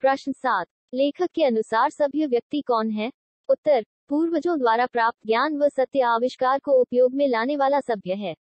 प्रश्न सात लेखक के अनुसार सभ्य व्यक्ति कौन है उत्तर पूर्वजों द्वारा प्राप्त ज्ञान व सत्य आविष्कार को उपयोग में लाने वाला सभ्य है